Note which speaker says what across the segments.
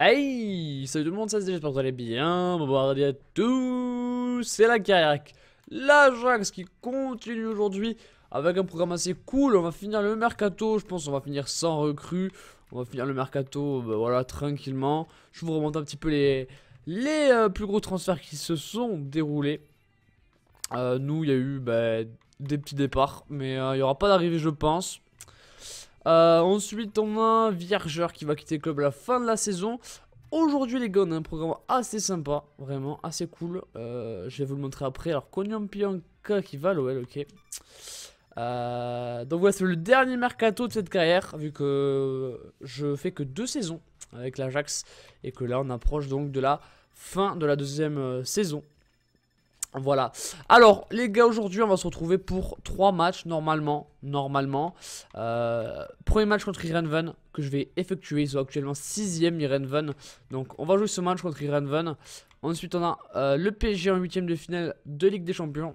Speaker 1: Hey, salut tout le monde, ça c'est j'espère que vous allez bien. Bonjour à tous, c'est la la L'Ajax qui continue aujourd'hui avec un programme assez cool. On va finir le mercato, je pense. On va finir sans recrue. On va finir le mercato, bah, voilà, tranquillement. Je vous remonte un petit peu les, les euh, plus gros transferts qui se sont déroulés. Euh, nous, il y a eu ben, des petits départs. Mais euh, il n'y aura pas d'arrivée, je pense. Euh, ensuite, on a Viergeur qui va quitter le club à la fin de la saison. Aujourd'hui les gars, on a un programme assez sympa, vraiment assez cool. Euh, je vais vous le montrer après. Alors Koniampianka Pionka qui va à l'OL, ok. donc voilà, c'est le dernier mercato de cette carrière, vu que je fais que deux saisons avec l'Ajax, et que là on approche donc de la fin de la deuxième saison. Voilà. Alors, les gars, aujourd'hui, on va se retrouver pour 3 matchs, normalement. Normalement. Euh, premier match contre Irenven que je vais effectuer. Ils sont actuellement 6ème, Irenven. Donc, on va jouer ce match contre Irenven. Ensuite, on a euh, le PSG en 8ème de finale de Ligue des Champions.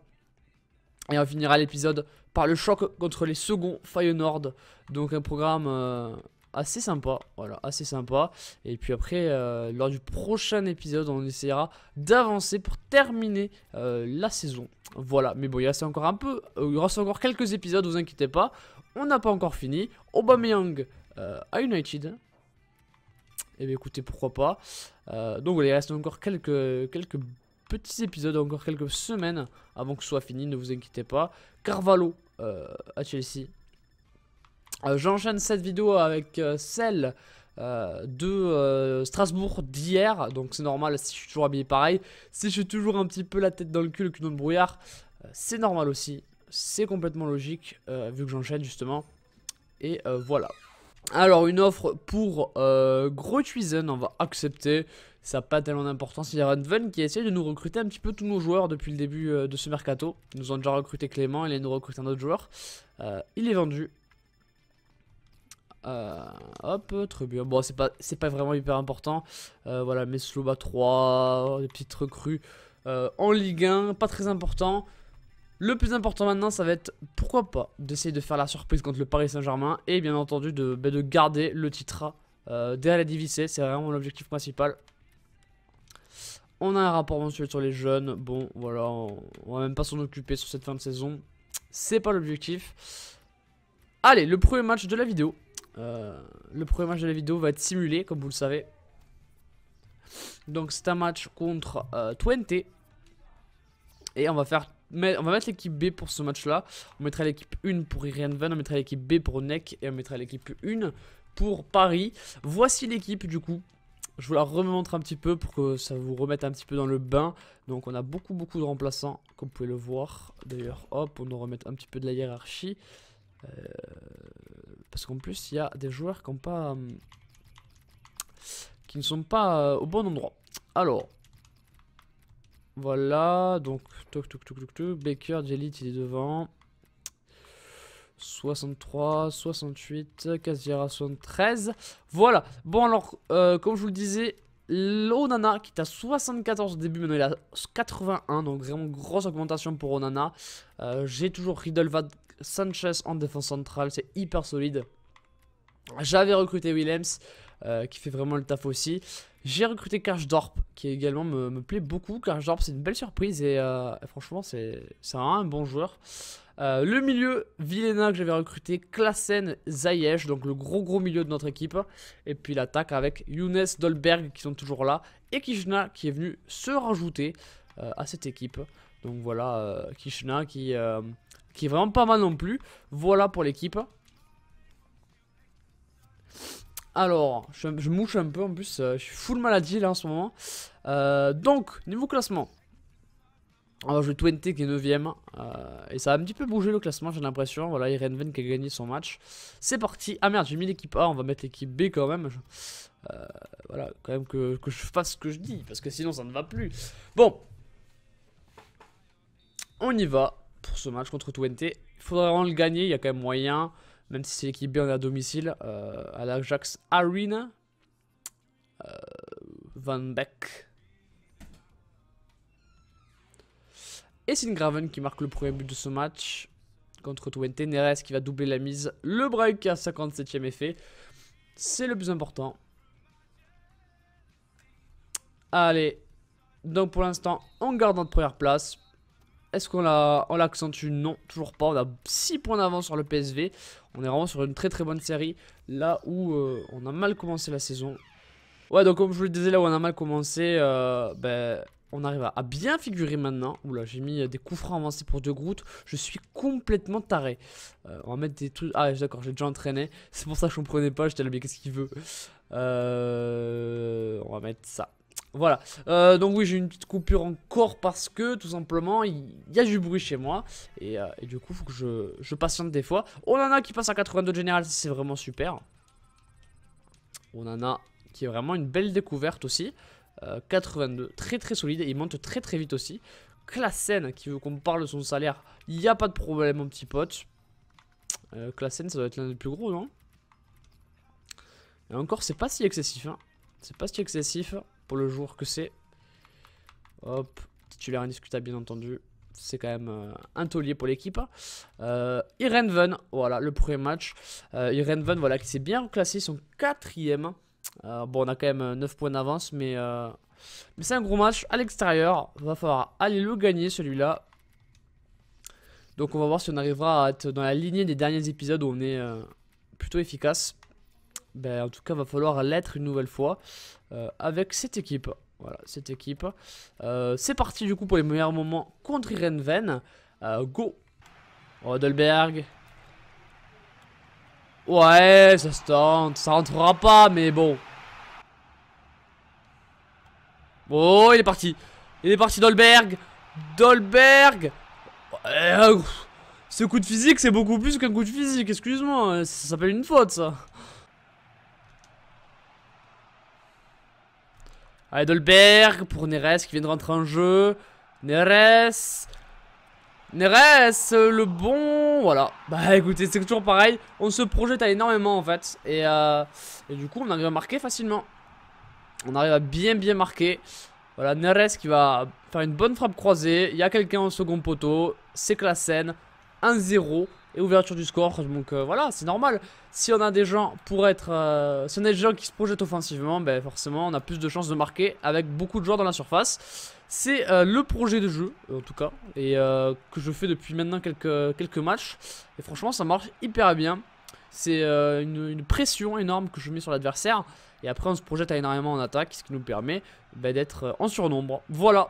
Speaker 1: Et on finira l'épisode par le choc contre les seconds Nord. Donc, un programme... Euh, assez sympa. Voilà, assez sympa. Et puis après, euh, lors du prochain épisode, on essaiera d'avancer pour terminer euh, la saison. Voilà, mais bon, il reste encore un peu, euh, il reste encore quelques épisodes, vous inquiétez pas. On n'a pas encore fini. Aubameyang euh, à United. Et eh bien écoutez, pourquoi pas. donc voilà, il reste encore quelques, quelques petits épisodes, encore quelques semaines avant que ce soit fini, ne vous inquiétez pas. Carvalho à Chelsea euh, j'enchaîne cette vidéo avec euh, celle euh, de Strasbourg d'hier, donc c'est normal si je suis toujours habillé pareil. Si je suis toujours un petit peu la tête dans le cul, le cul dans le brouillard, c'est normal aussi. C'est complètement logique, vu que j'enchaîne justement. Et voilà. Alors, une offre pour Gros on va accepter. Ça n'a pas tellement d'importance. Il y a Renven qui essaie de nous recruter un petit peu tous nos joueurs depuis le début de ce mercato. Ils nous ont déjà recruté Clément, il est nous recruter un autre joueur. il est vendu, euh, hop, hop, bien Bon, c'est pas, pas vraiment hyper important. Euh, voilà, Sloba 3, euh, des petites recrues euh, en Ligue 1, pas très important. Le plus important maintenant, ça va être, pourquoi pas, d'essayer de faire la surprise contre le Paris Saint-Germain et bien entendu de, ben, garder le titre derrière la Divisée. C'est vraiment l'objectif principal. On a un rapport mensuel sur les jeunes. Bon, voilà, on va même pas s'en occuper sur cette fin de saison. C'est pas l'objectif. Allez, le premier match de la vidéo, euh, le premier match de la vidéo va être simulé, comme vous le savez. Donc c'est un match contre euh, Twente. Et on va faire on va mettre l'équipe B pour ce match-là. On mettra l'équipe 1 pour van on mettra l'équipe B pour Neck et on mettra l'équipe 1 pour Paris. Voici l'équipe du coup. Je vous la remontre un petit peu pour que ça vous remette un petit peu dans le bain. Donc on a beaucoup beaucoup de remplaçants, comme vous pouvez le voir. D'ailleurs, hop, on nous remettre un petit peu de la hiérarchie. Euh, parce qu'en plus, il y a des joueurs qui, pas, euh, qui ne sont pas euh, au bon endroit. Alors, voilà, donc, toc, toc, Baker, Jelit, il est devant. 63, 68, Casiera 73. Voilà. Bon, alors, euh, comme je vous le disais, l'Onana qui est à 74 au début, maintenant il a 81. Donc, vraiment grosse augmentation pour Onana. J'ai toujours Riddle Sanchez en défense centrale, c'est hyper solide. J'avais recruté Willems, euh, qui fait vraiment le taf aussi. J'ai recruté Karsdorp, qui également me, plaît beaucoup. Karsdorp, c'est une belle surprise et euh, franchement, c'est un, un, bon joueur. Euh, le milieu, Vilena que j'avais recruté, Klassen, Zayesh, donc le gros gros milieu de notre équipe. Et puis l'attaque avec Younes, Dolberg qui sont toujours là, et Kishna qui est venu se rajouter. Euh, à cette équipe. Donc voilà, euh, Kishna qui, euh, qui est vraiment pas mal non plus. Voilà pour l'équipe. Alors, je, mouche un peu en plus, je suis full maladie là en ce moment. donc, niveau classement. Alors, je vais 20 qui est 9ème. et ça a un petit peu bougé le classement, j'ai l'impression. Voilà, Irenven qui a gagné son match. C'est parti. Ah merde, j'ai mis l'équipe A, on va mettre l'équipe B quand même. voilà, quand même que, que je fasse ce que je dis, parce que sinon ça ne va plus. Bon, on y va pour ce match contre Twente. Il faudra vraiment le gagner, il y a quand même moyen, même si c'est l'équipe B, on à domicile, euh, à l'Ajax Arena. Euh, Van Beck. Et Graven qui marque le premier but de ce match contre Twente. Neres qui va doubler la mise. Le break à 57ème effet. C'est le plus important. Allez. Donc pour l'instant, on garde notre première place. Est-ce qu'on l'accentue Non, toujours pas. On a 6 points d'avance sur le PSV. On est vraiment sur une très très bonne série. Là où euh, on a mal commencé la saison. Ouais, donc comme je vous le disais, là où on a mal commencé, euh, ben, on arrive à, bien figurer maintenant. Oula, j'ai mis euh, des coups francs avancés pour deux Groot Je suis complètement taré. on va mettre des trucs... Ah, d'accord, j'ai déjà entraîné. C'est pour ça que je comprenais pas. J'étais là, mais qu'est-ce qu'il veut On va mettre ça. Voilà, euh, donc oui j'ai une petite coupure encore parce que tout simplement il y a du bruit chez moi et, euh, du coup faut que je, patiente des fois On en a qui passe à 82 général c'est vraiment super On en a qui est vraiment une belle découverte aussi 82 euh, très très solide il monte très très vite aussi Classen qui veut qu'on parle de son salaire Il n'y a pas de problème mon petit pote Classen ça doit être l'un des plus gros non Et encore c'est pas si excessif hein. C'est pas si excessif pour le jour que c'est. Hop, titulaire indiscutable bien entendu. C'est quand même euh, un taulier pour l'équipe. Hein. Euh, Irenven, voilà, le premier match. Euh, Irenven, voilà, qui s'est bien classé, son quatrième. Euh, bon, on a quand même 9 euh, points d'avance, mais, mais c'est un gros match à l'extérieur. Va falloir aller le gagner celui-là. Donc on va voir si on arrivera à être dans la lignée des derniers épisodes où on est plutôt efficace ben, en tout cas, va falloir l'être une nouvelle fois euh, avec cette équipe. Voilà, cette équipe. Euh, c'est parti du coup pour les meilleurs moments contre Irene Ven euh, go Dolberg Ouais, ça se tente. Ça rentrera pas, mais bon. Oh, il est parti. Il est parti, Dolberg. Dolberg. ce coup de physique, c'est beaucoup plus qu'un coup de physique. Excuse-moi, ça s'appelle une faute, ça. Heidelberg pour Neres qui vient de rentrer en jeu. Neres. Neres, le bon. Voilà. Bah écoutez, c'est toujours pareil. On se projette à énormément en fait. Euh, et, du coup, on arrive à marquer facilement. On arrive à bien bien marquer. Voilà, Neres qui va faire une bonne frappe croisée. Il y a quelqu'un au second poteau. C'est Classen. 1-0 et ouverture du score. Donc euh, voilà, c'est normal. Si on a des gens pour être, euh, si gens qui se projettent offensivement, ben forcément on a plus de chances de marquer avec beaucoup de joueurs dans la surface. C'est euh, le projet de jeu en tout cas et que je fais depuis maintenant quelques quelques matchs et franchement ça marche hyper bien. C'est une, pression énorme que je mets sur l'adversaire et après on se projette à énormément en attaque, ce qui nous permet ben, d'être en surnombre. Voilà,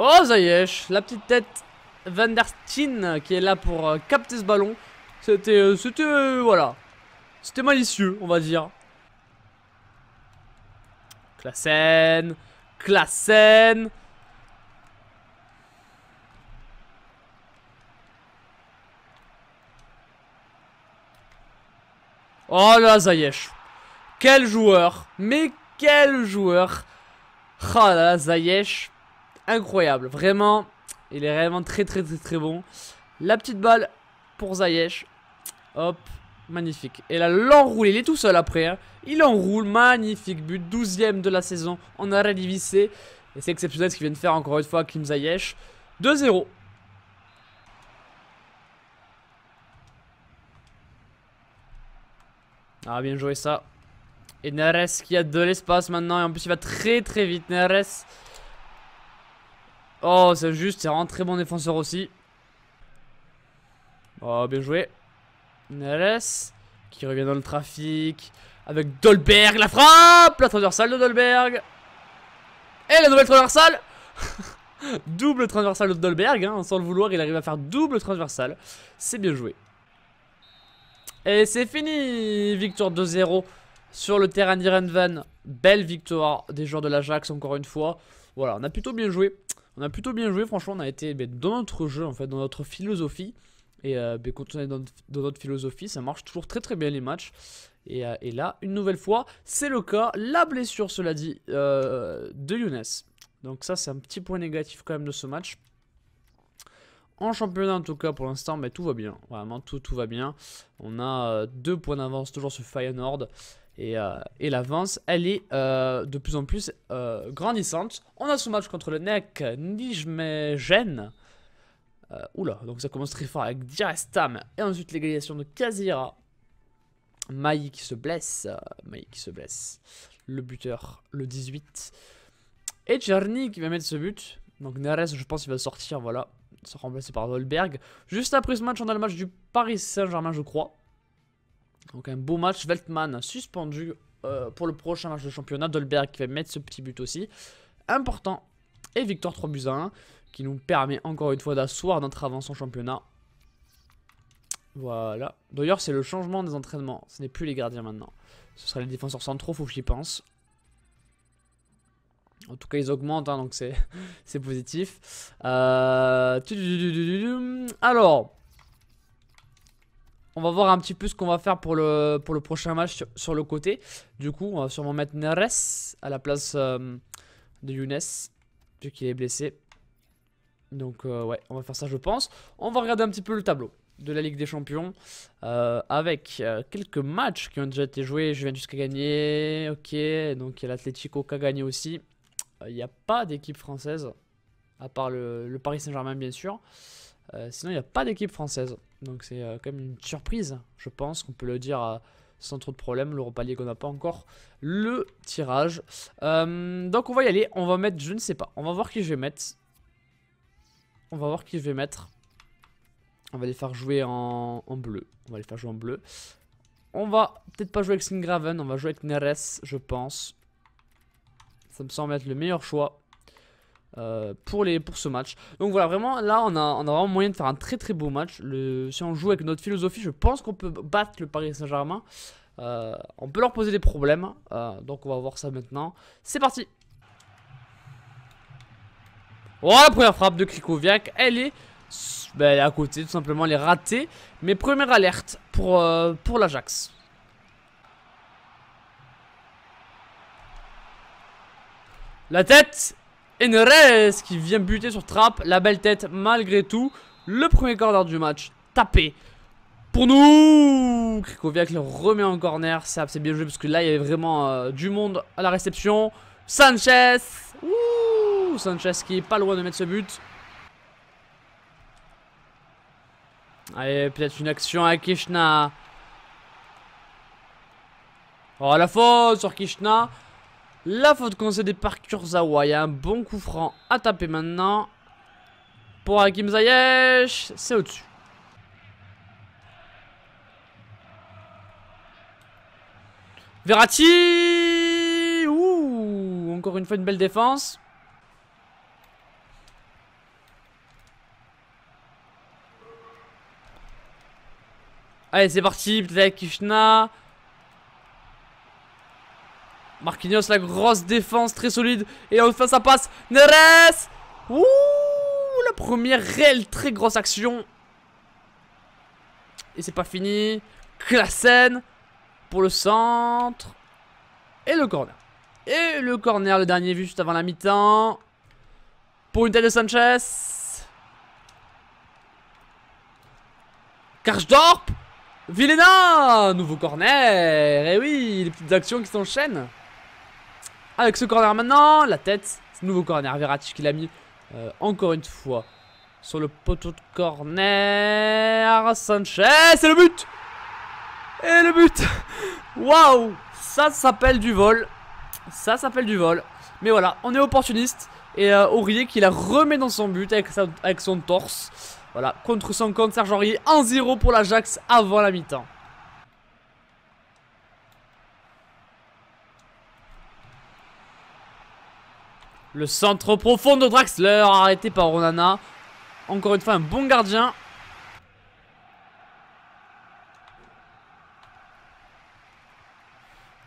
Speaker 1: Oh, Zayesh la petite tête Van der Steen qui est là pour euh, capter ce ballon. C'était, euh, c'était, euh, voilà. C'était malicieux, on va dire. Classen, Classen. Oh là, Zayesh. Quel joueur. Mais quel joueur. oh là, Zayesh incroyable. Vraiment, il est vraiment très très très très bon. La petite balle pour Zayesh. Hop, magnifique. Et là, l'enroule, il est tout seul après. Hein. Il enroule, magnifique but. 12ème de la saison en arrêt divisé. Et c'est exceptionnel ce qu'il vient de faire encore une fois Kim Zayesh. 2-0. Ah, bien joué ça. Et Neres qui a de l'espace maintenant. Et en plus, il va très très vite. Neres Oh, c'est juste, c'est vraiment très bon défenseur aussi. Oh, bien joué. Nales. qui revient dans le trafic. Avec Dolberg, la frappe La transversale de Dolberg. Et la nouvelle transversale Double transversale de Dolberg, hein, sans le vouloir, il arrive à faire double transversale. C'est bien joué. Et c'est fini Victoire 2-0 sur le terrain d'Irenvan. Belle victoire des joueurs de l'Ajax, encore une fois. Voilà, on a plutôt bien joué on a plutôt bien joué, franchement, on a été dans notre jeu, en fait, dans notre philosophie. Et euh, quand on est dans, notre philosophie, ça marche toujours très très bien les matchs. Et, euh, là, une nouvelle fois, c'est le cas. La blessure, cela dit, euh, de Younes. Donc ça, c'est un petit point négatif quand même de ce match. En championnat, en tout cas, pour l'instant, mais tout va bien. Vraiment, tout, tout va bien. On a deux points d'avance toujours sur Feyenoord. Euh, et, l'avance, elle est euh, de plus en plus euh, grandissante. On a ce match contre le NEC Nijmegen. oula, donc ça commence très fort avec Direstam. Et ensuite l'égalisation de Kazira. Maï qui se blesse. Maï qui se blesse. Le buteur, le 18. Et Czerny qui va mettre ce but. Donc Neres, je pense, il va sortir, voilà. se sera remplacé par Dolberg. Juste après ce match, on a le match du Paris Saint-Germain, je crois. Donc un beau match. Veltman suspendu euh, pour le prochain match de championnat. Dolberg qui va mettre ce petit but aussi. Important. Et Victor 3 buts 1 qui nous permet encore une fois d'asseoir notre avance en championnat. Voilà. D'ailleurs, c'est le changement des entraînements. Ce n'est plus les gardiens maintenant. Ce sera les défenseurs centraux, faut que j'y pense. En tout cas, ils augmentent, hein, donc c'est positif. Euh, Alors, on va voir un petit peu ce qu'on va faire pour le, pour le prochain match sur, le côté. Du coup, on va sûrement mettre Neres à la place euh, de Younes, vu qu'il est blessé. Donc euh, ouais, on va faire ça je pense. On va regarder un petit peu le tableau de la Ligue des Champions euh, avec quelques matchs qui ont déjà été joués. Juventus qui a gagner. ok, donc il y a l'Atlético qui a gagné aussi. Il n'y a pas d'équipe française, à part le Paris Saint-Germain bien sûr. Euh, sinon, il n'y a pas d'équipe française. Donc c'est quand euh, même une surprise, je pense qu'on peut le dire euh, sans trop de problème. L'Europa League, qu'on n'a pas encore le tirage. donc on va y aller. On va mettre, je ne sais pas. On va voir qui je vais mettre. On va voir qui je vais mettre. On va les faire jouer en, bleu. On va les faire jouer en bleu. On va peut-être pas jouer avec Singraven. On va jouer avec Neres, je pense. Ça me semble être le meilleur choix. Euh, pour, les, pour ce match. Donc voilà, vraiment, là, on a, on a vraiment moyen de faire un très très beau match. si on joue avec notre philosophie, je pense qu'on peut battre le Paris Saint-Germain. Euh, on peut leur poser des problèmes, euh, donc on va voir ça maintenant. C'est parti Oh, la première frappe de Krikoviak, ben, elle est, à côté, tout simplement, elle est ratée. Mais première alerte pour, pour l'Ajax. La tête Enres qui vient buter sur trap, La belle tête malgré tout. Le premier corner du match tapé. Pour nous Krikoviak le remet en corner. C'est bien joué parce que là, il y avait vraiment euh, du monde à la réception. Sanchez Ouh, Sanchez qui est pas loin de mettre ce but. Allez, peut-être une action à Kishna. Oh, la faute sur Kishna. La faute concédée par Kurzawa. Il y a un bon coup franc à taper maintenant. Pour Hakim Zayesh, c'est au-dessus. Verratti Ouh Encore une fois une belle défense. Allez, c'est parti, peut-être Kishna. Marquinhos, la grosse défense, très solide. Et enfin, ça passe. Neres Ouh La première réelle, très grosse action. Et c'est pas fini. Klassen pour le centre. Et le corner. Et le corner, le dernier vu juste avant la mi-temps. Pour une tête de Sanchez. Karsdorp Villena Nouveau corner Et oui, les petites actions qui s'enchaînent avec ce corner maintenant. La tête. Nouveau corner. Verratti qui l'a mis euh, encore une fois sur le poteau de corner. Sanchez. c'est le but Et le but Waouh Ça s'appelle du vol. Ça s'appelle du vol. Mais voilà, on est opportuniste. Et euh, Aurier qui la remet dans son but avec, son torse. Voilà, contre son compte, Serge Aurier. 1-0 pour l'Ajax avant la mi-temps. Le centre profond de Draxler, arrêté par Ronana Encore une fois, un bon gardien.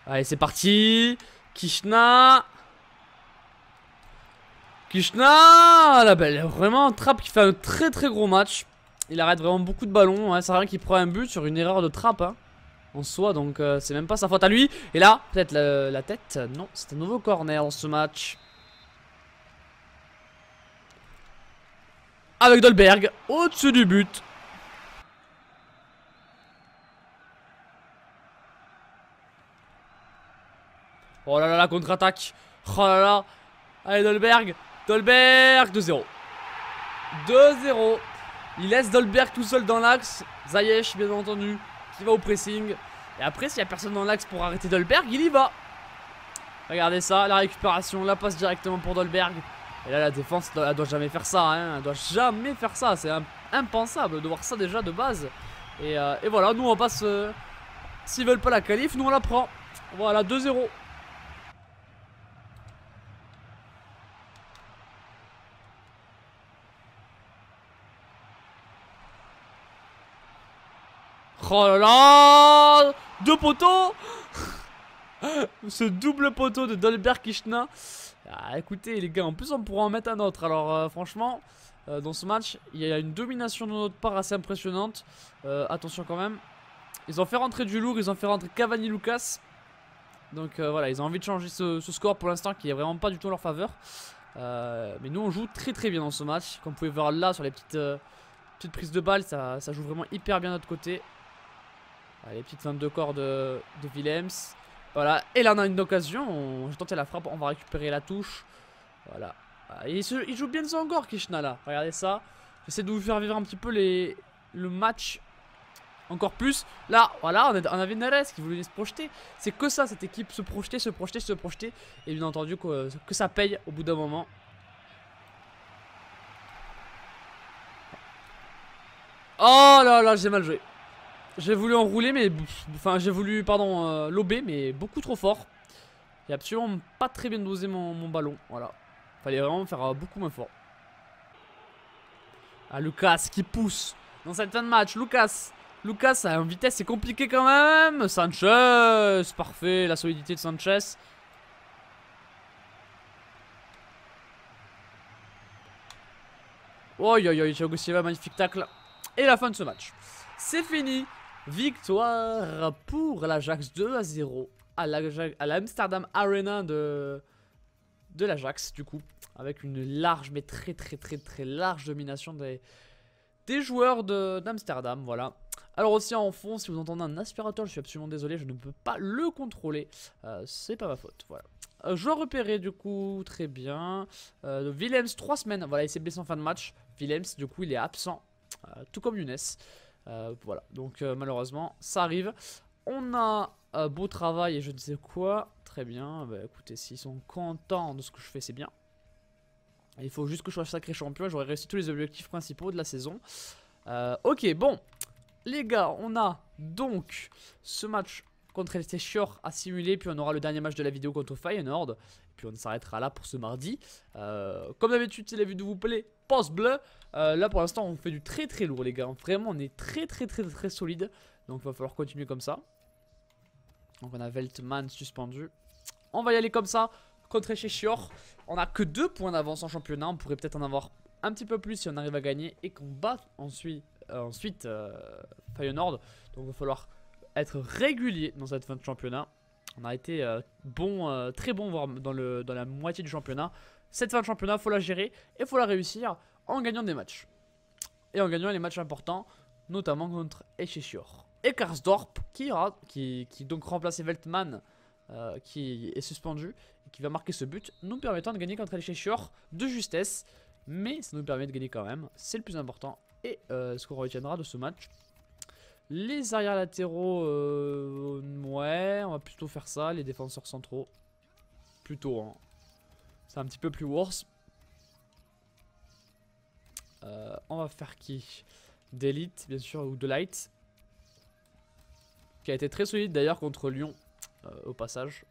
Speaker 1: Allez, c'est parti. Kishna. Kishna la belle. Vraiment, trap qui fait un très très gros match. Il arrête vraiment beaucoup de ballons. Hein. C'est rien qu'il prend un but sur une erreur de trappe. Hein, en soi, donc euh, c'est même pas sa faute à lui. Et là, peut-être la, tête. Non, c'est un nouveau corner dans ce match. avec Dolberg au-dessus du but. Oh là là, la contre-attaque. Oh là là. Allez, Dolberg. Dolberg, 2-0. 2-0. Il laisse Dolberg tout seul dans l'axe. Zayesh, bien entendu, qui va au pressing. Et après, s'il n'y a personne dans l'axe pour arrêter Dolberg, il y va. Regardez ça, la récupération, la passe directement pour Dolberg. Et là, la défense, elle doit jamais faire ça. Hein. Elle doit jamais faire ça. C'est impensable de voir ça déjà de base. Et, euh, voilà, nous on passe. Euh, s'ils veulent pas la qualif, nous on la prend. Voilà, 2-0. Oh là là Deux poteaux Ce double poteau de Dolbert Kishna. Ah, écoutez, les gars, en plus, on pourra en mettre un autre. Alors, euh, franchement, euh, dans ce match, il y a une domination de notre part assez impressionnante. Euh, attention quand même. Ils ont fait rentrer du lourd, ils ont fait rentrer Cavani Lucas. Donc voilà, ils ont envie de changer ce, score pour l'instant qui est vraiment pas du tout en leur faveur. mais nous, on joue très très bien dans ce match. Comme vous pouvez voir là, sur les petites, petites prises de balles, ça, joue vraiment hyper bien de notre côté. Les petites de corps de, de Willems. Voilà, et là on a une occasion. J'ai tenté la frappe, on va récupérer la touche. Voilà. Ah, il, joue bien encore Kishna là. Regardez ça. J'essaie de vous faire vivre un petit peu les, le match encore plus. Là, voilà, on, est, avait Neres qui voulait se projeter. C'est que ça, cette équipe, se projeter, se projeter, se projeter. Et bien entendu, que, que ça paye au bout d'un moment. Oh là là, j'ai mal joué. J'ai voulu enrouler, mais... Enfin, j'ai voulu, pardon, euh, lober, mais beaucoup trop fort. J'ai absolument pas très bien dosé mon, ballon, voilà. Fallait vraiment faire euh, beaucoup moins fort. Ah, Lucas qui pousse dans cette fin de match. Lucas, Lucas à une vitesse, c'est compliqué quand même. Sanchez, parfait, la solidité de Sanchez. Oh, yo, yo, Thiago magnifique tacle. Et la fin de ce match. C'est fini. Victoire pour l'Ajax 2 à 0 à l'Amsterdam Arena de, de l'Ajax, du coup. Avec une large, mais très très très très large domination des, des joueurs d'Amsterdam, voilà. Alors aussi en fond, si vous entendez un aspirateur, je suis absolument désolé, je ne peux pas le contrôler. Euh, c'est pas ma faute, voilà. Euh, joueur repéré du coup, très bien. Euh, Willems, 3 semaines, voilà, il s'est blessé en fin de match. Willems, du coup, il est absent, tout comme Younes. Euh, voilà, donc euh, malheureusement, ça arrive. On a beau travail et je ne sais quoi. Très bien, bah, écoutez, s'ils sont contents de ce que je fais, c'est bien. Il faut juste que je sois sacré champion, j'aurai réussi tous les objectifs principaux de la saison. Euh, ok, bon. Les gars, on a donc ce match contre les Shore à simuler, puis on aura le dernier match de la vidéo contre Feyenoord, puis on s'arrêtera là pour ce mardi. comme d'habitude, si la vidéo vous plaît, bleu. Euh, là pour l'instant on fait du très très lourd les gars. Vraiment on est très très très très solide. Donc il va falloir continuer comme ça. Donc on a Veltman suspendu. On va y aller comme ça. Contre chez Chior. On a que deux points d'avance en championnat. On pourrait peut-être en avoir un petit peu plus si on arrive à gagner. Et qu'on bat euh, ensuite, euh, ensuite Donc il va falloir être régulier dans cette fin de championnat. On a été bon, très bon dans, le, dans la moitié du championnat cette fin de championnat, il faut la gérer et faut la réussir en gagnant des matchs. Et en gagnant les matchs importants, notamment contre Echechior. Et Karsdorp, qui, donc remplace Veltman, euh, qui est suspendu, qui va marquer ce but, nous permettant de gagner contre Echechior de justesse. Mais ça nous permet de gagner quand même, c'est le plus important. Et euh, ce qu'on retiendra de ce match, les arrières latéraux, euh, ouais, on va plutôt faire ça. Les défenseurs centraux, plutôt. Hein. C'est un petit peu plus worse. Euh, on va faire qui D'élite, bien sûr, ou de light. Qui a été très solide d'ailleurs contre Lyon, euh, au passage.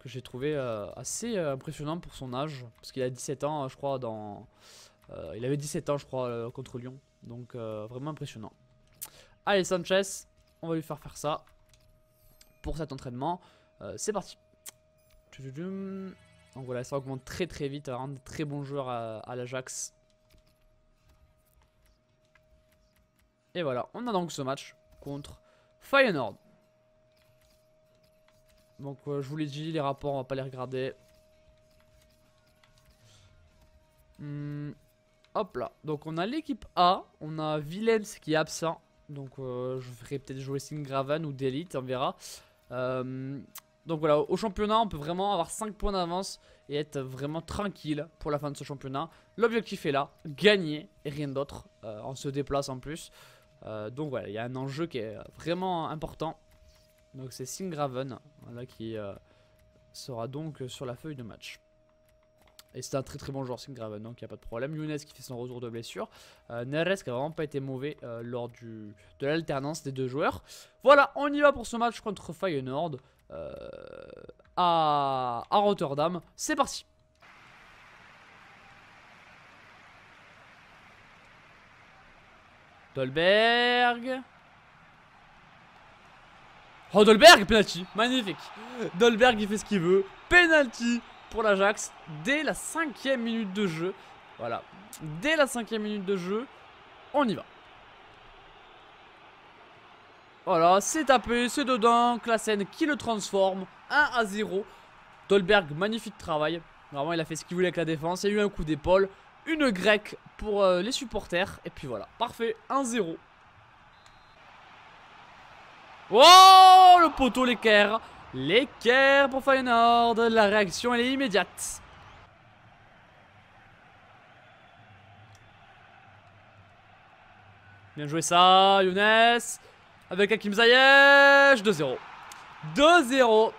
Speaker 1: Que j'ai trouvé euh, assez impressionnant pour son âge. Parce qu'il a 17 ans, je crois, dans... il avait 17 ans, je crois, contre Lyon. Donc, vraiment impressionnant. Allez, Sanchez, on va lui faire faire ça. Pour cet entraînement. C'est parti. Donc voilà, ça augmente très très vite, un hein. très bon joueur à, l'Ajax. Et voilà, on a donc ce match contre Feyenoord. Donc euh, je vous l'ai dit, les rapports on va pas les regarder. Hmm, hop là, donc on a l'équipe A, on a Willems qui est absent. Donc euh, je ferai peut-être jouer Singravan ou Delete, on verra. Euh, donc voilà, au championnat, on peut vraiment avoir 5 points d'avance et être vraiment tranquille pour la fin de ce championnat. L'objectif est là, gagner et rien d'autre. Euh, on se déplace en plus. Euh, donc voilà, il y a un enjeu qui est vraiment important. Donc c'est Singraven qui euh, sera donc sur la feuille de match. Et c'est un très très bon joueur c'est Graven, donc il n'y a pas de problème. Younes qui fait son retour de blessure. Euh, Neres qui a vraiment pas été mauvais euh, lors de l'alternance des deux joueurs. Voilà, on y va pour ce match contre Feyenoord euh, à, à Rotterdam. C'est parti Dolberg Oh Dolberg, penalty, magnifique Dolberg il fait ce qu'il veut, penalty pour l'Ajax dès la cinquième minute de jeu. Voilà, dès la cinquième minute de jeu, on y va. Voilà, c'est tapé, c'est dedans. scène qui le transforme. 1 à 0. Dolberg, magnifique travail. Vraiment, il a fait ce qu'il voulait avec la défense. Il y a eu un coup d'épaule. Une grecque pour euh, les supporters. Et puis voilà, parfait. 1-0. Oh, le poteau l'équerre. L'équerre pour Feyenoord. La réaction elle est immédiate. Bien joué ça, Younes. Avec Hakim Zayesh, 2-0. 2-0.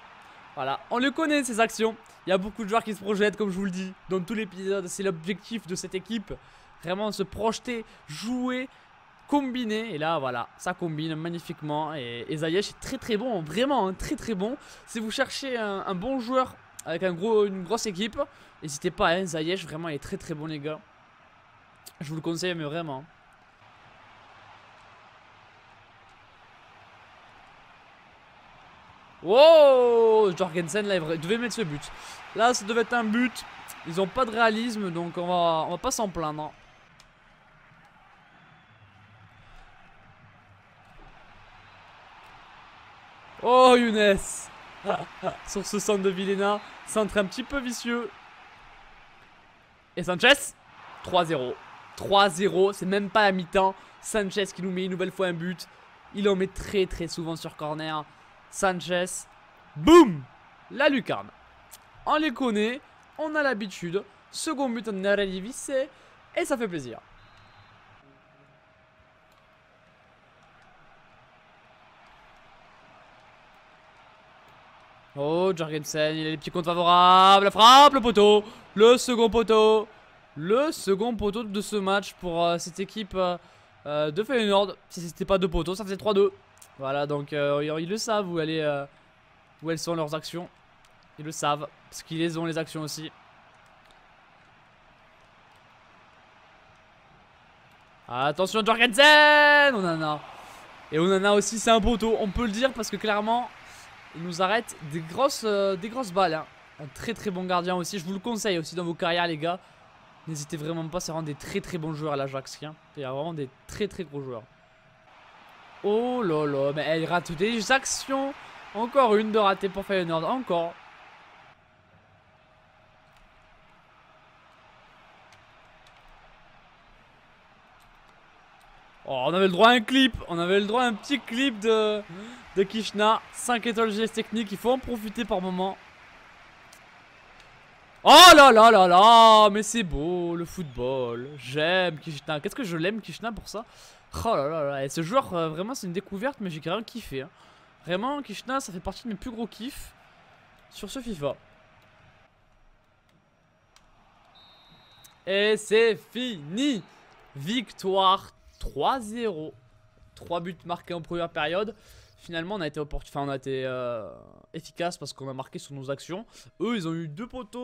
Speaker 1: Voilà, on le connaît ces actions. Il y a beaucoup de joueurs qui se projettent, comme je vous le dis, dans tout l'épisode. C'est l'objectif de cette équipe. Vraiment se projeter, jouer combiné. Et là, voilà, ça combine magnifiquement. Et, Zayesh est très très bon, vraiment hein, très très bon. Si vous cherchez un, bon joueur avec un gros, une grosse équipe, n'hésitez pas. Hein, Zayesh vraiment, il est très très bon, les gars. Je vous le conseille, mais vraiment. Wow Jorgensen, là, il devait mettre ce but. Là, ça devait être un but. Ils ont pas de réalisme, donc on va, on va pas s'en plaindre. Oh Younes Sur ce centre de Vilena, centre un petit peu vicieux. Et Sanchez 3-0. 3-0, c'est même pas à mi-temps. Sanchez qui nous met une nouvelle fois un but. Il en met très très souvent sur corner. Sanchez, boum La lucarne. On les connaît, on a l'habitude. Second but en arrière et ça fait plaisir. Oh, Jorgensen, il a les petits comptes favorables. La frappe, le poteau. Le second poteau. Le second poteau de ce match pour euh, cette équipe euh, euh, de Feyenoord. Si c'était pas deux poteaux, ça faisait 3-2. Voilà, donc ils le savent où, où elles sont leurs actions. Ils le savent, parce qu'ils les ont les actions aussi. Attention Jorgensen a, Et on en a aussi c'est un poteau, on peut le dire parce que clairement il nous arrête des grosses, euh, des grosses balles. Hein. Un très très bon gardien aussi. Je vous le conseille aussi dans vos carrières, les gars. N'hésitez vraiment pas, c'est vraiment des très très bons joueurs à l'Ajax. Hein. Il y a vraiment des très très gros joueurs. Oh là là, mais elle rate des actions. Encore une de ratée pour Feyenoord, encore. Oh, on avait le droit à un clip. On avait le droit à un petit clip de, de Kishna. 5 étoiles geste technique, il faut en profiter par moment. Oh là là là là Mais c'est beau, le football. J'aime Kishna. Qu'est-ce que je l'aime Kishna pour ça Oh là là là. Et ce joueur, euh, vraiment, c'est une découverte, mais j'ai même kiffé. Hein. Vraiment, Kishna, ça fait partie de mes plus gros kiffs sur ce FIFA. Et c'est fini Victoire 3-0. 3 buts marqués en première période finalement on a été, enfin, on a été euh, efficace parce qu'on a marqué sur nos actions. Eux, ils ont eu deux poteaux,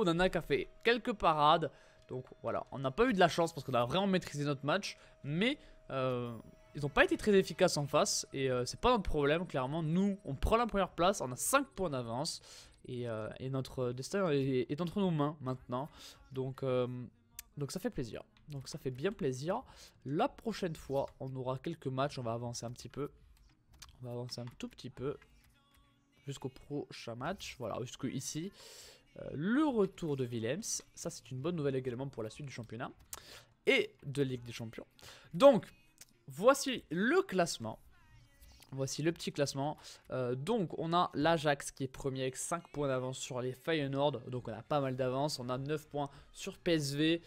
Speaker 1: on en a qu'à fait quelques parades. Donc voilà, on n'a pas eu de la chance parce qu'on a vraiment maîtrisé notre match, mais euh, ils n'ont pas été très efficaces en face et ce euh, c'est pas notre problème clairement. Nous, on prend la première place, on a 5 points d'avance et, notre destin est, entre nos mains maintenant. Donc, donc ça fait plaisir. Donc ça fait bien plaisir. La prochaine fois, on aura quelques matchs, on va avancer un petit peu va avancer un tout petit peu jusqu'au prochain match. Voilà, jusque ici. Euh, le retour de Willems, ça c'est une bonne nouvelle également pour la suite du championnat et de Ligue des Champions. Donc, voici le classement. Voici le petit classement. Euh, donc, on a l'Ajax qui est premier avec 5 points d'avance sur les Feyenoord. Donc, on a pas mal d'avance. On a 9 points sur PSV.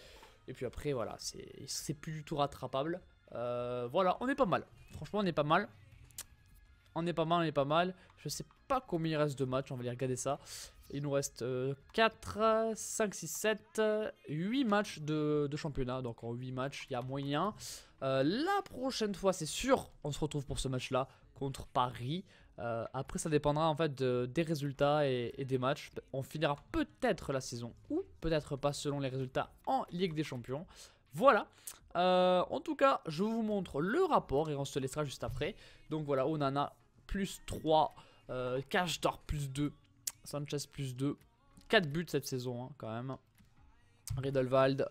Speaker 1: Et puis après, voilà, c'est plus du tout rattrapable. Euh, voilà, on est pas mal. Franchement, on est pas mal. On est pas mal, on est pas mal. Je sais pas combien il reste de matchs, on va aller regarder ça. Il nous reste 4, 5, 6, 7, 8 matchs de, championnat. Donc en 8 matchs, il y a moyen. Euh, la prochaine fois, c'est sûr, on se retrouve pour ce match-là contre Paris. Euh, après, ça dépendra en fait des résultats et, des matchs. On finira peut-être la saison ou peut-être pas selon les résultats en Ligue des Champions. Voilà. Euh, en tout cas, je vous montre le rapport et on se laissera juste après. Donc voilà, On a plus 3, euh, Cash plus 2, Sanchez plus 2. 4 buts cette saison hein, quand même. Riddlewald,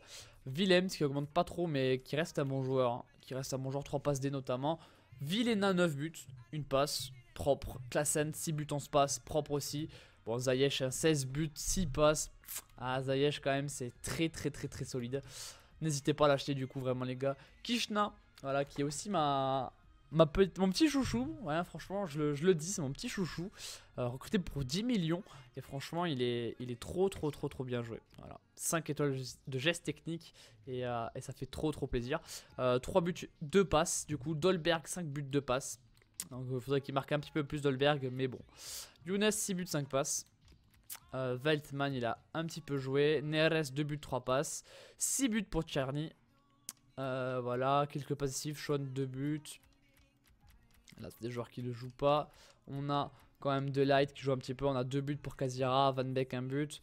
Speaker 1: Willems qui augmente pas trop mais qui reste un bon joueur. Hein, qui reste un bon joueur, 3 passes D notamment. Villena 9 buts, une passe, propre. Klassen 6 buts en passe, propre aussi. Bon, Zayesh, 16 hein, buts, 6 passes. Ah, Zayesh quand même, c'est très très très très solide. N'hésitez pas à l'acheter du coup vraiment les gars. Kishna, voilà, qui est aussi ma, mon petit chouchou, ouais, franchement, je, le dis, c'est mon petit chouchou, euh, recruté pour 10 millions, et franchement, il est, il est trop, trop, trop, trop bien joué. Voilà, 5 étoiles de gestes techniques, et, euh, et, ça fait trop, trop plaisir. 3 euh, buts, 2 passes, du coup, Dolberg, 5 buts, 2 passes. Donc, il faudrait qu'il marque un petit peu plus Dolberg, mais bon. Younes, 6 buts, 5 passes. Veltman, il a un petit peu joué. Neres, 2 buts, 3 passes. 6 buts pour Tcherny. voilà, quelques passifs. Sean, 2 buts. Là, c'est des joueurs qui ne jouent pas. On a quand même De Light qui joue un petit peu. On a deux buts pour Kazira, Van Beek un but.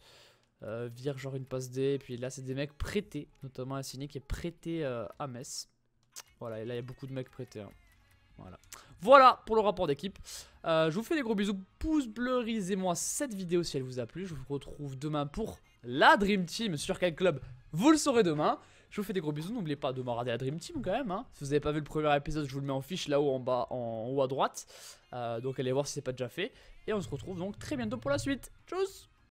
Speaker 1: Euh, genre une passe D. Et puis là, c'est des mecs prêtés, notamment Assini qui est prêté euh, à Metz. Voilà, et là, il y a beaucoup de mecs prêtés. Hein. Voilà. voilà pour le rapport d'équipe. Euh, je vous fais des gros bisous. Pouce bleu, moi cette vidéo si elle vous a plu. Je vous retrouve demain pour la Dream Team. Sur quel club Vous le saurez demain. Je vous fais des gros bisous, n'oubliez pas de me regarder Dream Team quand même. Hein. Si vous n'avez pas vu le premier épisode, je vous le mets en fiche là-haut en bas, en haut à droite. Euh, donc allez voir si c'est pas déjà fait. Et on se retrouve donc très bientôt pour la suite. Tchuss